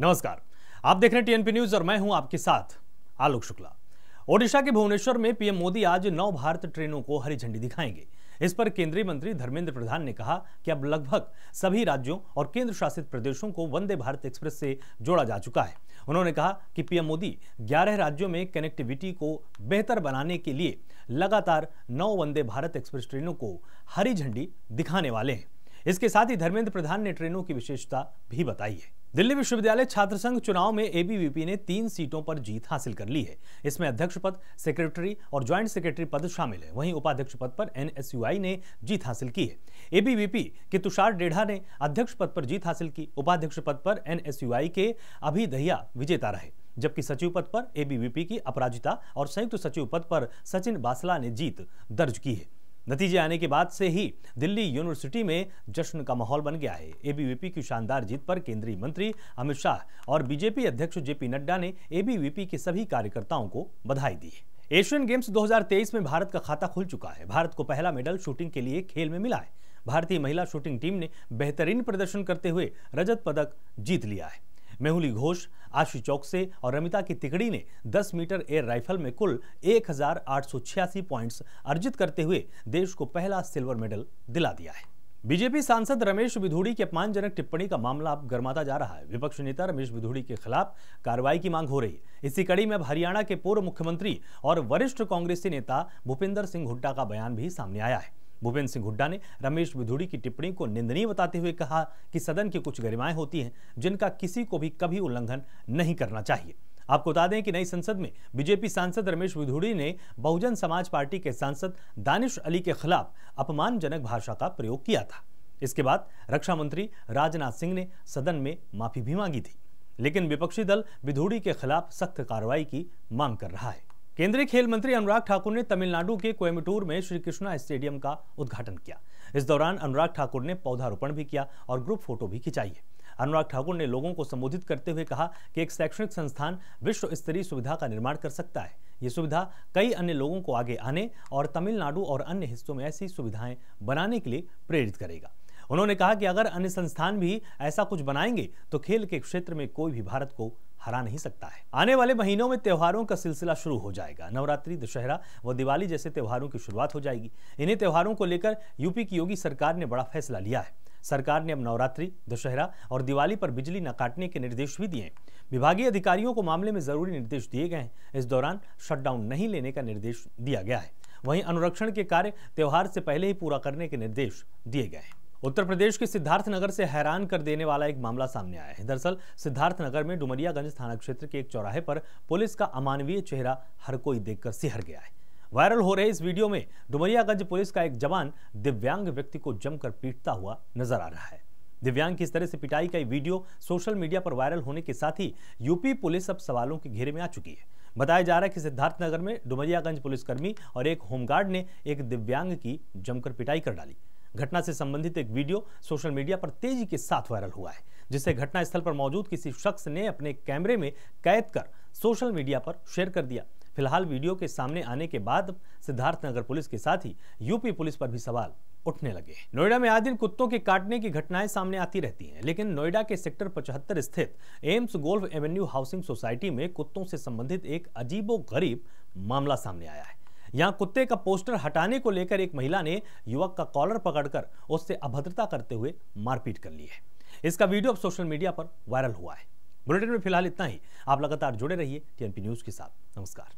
नमस्कार आप देख रहे हैं टीएनपी न्यूज और मैं हूं आपके साथ आलोक शुक्ला ओडिशा के भुवनेश्वर में पीएम मोदी आज नौ भारत ट्रेनों को हरी झंडी दिखाएंगे इस पर केंद्रीय मंत्री धर्मेंद्र प्रधान ने कहा कि अब लगभग सभी राज्यों और केंद्र शासित प्रदेशों को वंदे भारत एक्सप्रेस से जोड़ा जा चुका है उन्होंने कहा कि पीएम मोदी 11 राज्यों में कनेक्टिविटी को बेहतर बनाने के लिए लगातार नौ वंदे भारत एक्सप्रेस ट्रेनों को हरी झंडी दिखाने वाले हैं इसके साथ ही धर्मेंद्र प्रधान ने ट्रेनों की विशेषता भी बताई है दिल्ली विश्वविद्यालय छात्र संघ चुनाव में एबीवीपी ने तीन सीटों पर जीत हासिल कर ली है इसमें अध्यक्ष पद सेक्रेटरी और ज्वाइंट सेक्रेटरी पद शामिल है वहीं उपाध्यक्ष पद पर एनएसयूआई ने जीत हासिल की है एबीवीपी के तुषार डेढ़ा ने अध्यक्ष पद पर जीत हासिल की उपाध्यक्ष पद पर एनएसयूआई के अभी दहिया विजेता रहे जबकि सचिव पद पर एबीवीपी की अपराजिता और संयुक्त सचिव पद पर सचिन बासला ने जीत दर्ज की है नतीजे आने के बाद से ही दिल्ली यूनिवर्सिटी में जश्न का माहौल बन गया है एबीवीपी की शानदार जीत पर केंद्रीय मंत्री अमित शाह और बीजेपी अध्यक्ष जेपी नड्डा ने एबीवीपी के सभी कार्यकर्ताओं को बधाई दी है एशियन गेम्स 2023 में भारत का खाता खुल चुका है भारत को पहला मेडल शूटिंग के लिए खेल में मिला है भारतीय महिला शूटिंग टीम ने बेहतरीन प्रदर्शन करते हुए रजत पदक जीत लिया है मेहुली घोष आशी चौक से और रमिता की तिकड़ी ने 10 मीटर एयर राइफल में कुल एक पॉइंट्स अर्जित करते हुए देश को पहला सिल्वर मेडल दिला दिया है बीजेपी सांसद रमेश विधूड़ी की अपमानजनक टिप्पणी का मामला अब गर्माता जा रहा है विपक्ष नेता रमेश विधूड़ी के खिलाफ कार्रवाई की मांग हो रही है इसी कड़ी में अब हरियाणा के पूर्व मुख्यमंत्री और वरिष्ठ कांग्रेसी नेता भूपिंदर सिंह हुड्डा का बयान भी सामने आया है भूपेंद्र सिंह हुड्डा ने रमेश विधुड़ी की टिप्पणी को निंदनीय बताते हुए कहा कि सदन की कुछ गरिमाएं होती हैं जिनका किसी को भी कभी उल्लंघन नहीं करना चाहिए आपको बता दें कि नई संसद में बीजेपी सांसद रमेश विधुड़ी ने बहुजन समाज पार्टी के सांसद दानिश अली के खिलाफ अपमानजनक भाषा का प्रयोग किया था इसके बाद रक्षा मंत्री राजनाथ सिंह ने सदन में माफी भी मांगी थी लेकिन विपक्षी दल विधुड़ी के खिलाफ सख्त कार्रवाई की मांग कर रहा है केंद्रीय खेल मंत्री अनुराग ठाकुर ने तमिलनाडु के कोयम्बटूर में श्री कृष्णा स्टेडियम का उद्घाटन किया इस दौरान अनुराग ठाकुर ने पौधारोपण भी किया और ग्रुप फोटो भी खिंचाई है अनुराग ठाकुर ने लोगों को संबोधित करते हुए कहा कि एक शैक्षणिक संस्थान विश्व स्तरीय सुविधा का निर्माण कर सकता है ये सुविधा कई अन्य लोगों को आगे आने और तमिलनाडु और अन्य हिस्सों में ऐसी सुविधाएं बनाने के लिए प्रेरित करेगा उन्होंने कहा कि अगर अन्य संस्थान भी ऐसा कुछ बनाएंगे तो खेल के क्षेत्र में कोई भी भारत को हरा नहीं सकता है आने वाले महीनों में त्योहारों का सिलसिला शुरू हो जाएगा नवरात्रि दशहरा व दिवाली जैसे त्योहारों की शुरुआत हो जाएगी इन्हीं त्योहारों को लेकर यूपी की योगी सरकार ने बड़ा फैसला लिया है सरकार ने अब नवरात्रि दशहरा और दिवाली पर बिजली न काटने के निर्देश भी दिए विभागीय अधिकारियों को मामले में जरूरी निर्देश दिए गए हैं इस दौरान शटडाउन नहीं लेने का निर्देश दिया गया है वहीं अनुरक्षण के कार्य त्यौहार से पहले ही पूरा करने के निर्देश दिए गए हैं उत्तर प्रदेश के सिद्धार्थनगर से हैरान कर देने वाला एक मामला सामने आया है दरअसल सिद्धार्थनगर में डुमरियागंज थाना क्षेत्र के एक चौराहे पर पुलिस का अमानवीय चेहरा हर कोई देखकर सिहर गया है वायरल हो रहे इस वीडियो में डुमरियागंज पुलिस का एक जवान दिव्यांग व्यक्ति को जमकर पीटता हुआ नजर आ रहा है दिव्यांग की इस तरह से पिटाई का वीडियो सोशल मीडिया पर वायरल होने के साथ ही यूपी पुलिस अब सवालों के घेरे में आ चुकी है बताया जा रहा है कि सिद्धार्थनगर में डुमरियागंज पुलिसकर्मी और एक होमगार्ड ने एक दिव्यांग की जमकर पिटाई कर डाली घटना से संबंधित एक वीडियो सोशल मीडिया पर तेजी के साथ वायरल हुआ है जिसे घटनास्थल पर मौजूद किसी शख्स ने अपने कैमरे में कैद कर सोशल मीडिया पर शेयर कर दिया फिलहाल वीडियो के सामने आने के बाद सिद्धार्थनगर पुलिस के साथ ही यूपी पुलिस पर भी सवाल उठने लगे नोएडा में आज दिन कुत्तों के काटने की घटनाएं सामने आती रहती हैं लेकिन नोएडा के सेक्टर 75 स्थित Aims Golf Avenue housing society में कुत्तों से संबंधित एक अजीबो गरीब मामला सामने आया है यहां कुत्ते का पोस्टर हटाने को लेकर एक महिला ने युवक का कॉलर पकड़कर उससे अभद्रता करते हुए मारपीट कर ली है इसका वीडियो अब सोशल मीडिया पर वायरल हुआ है बुलेटिन में फिलहाल इतना ही आप लगातार जुड़े रहिए टीएनपी न्यूज के साथ नमस्कार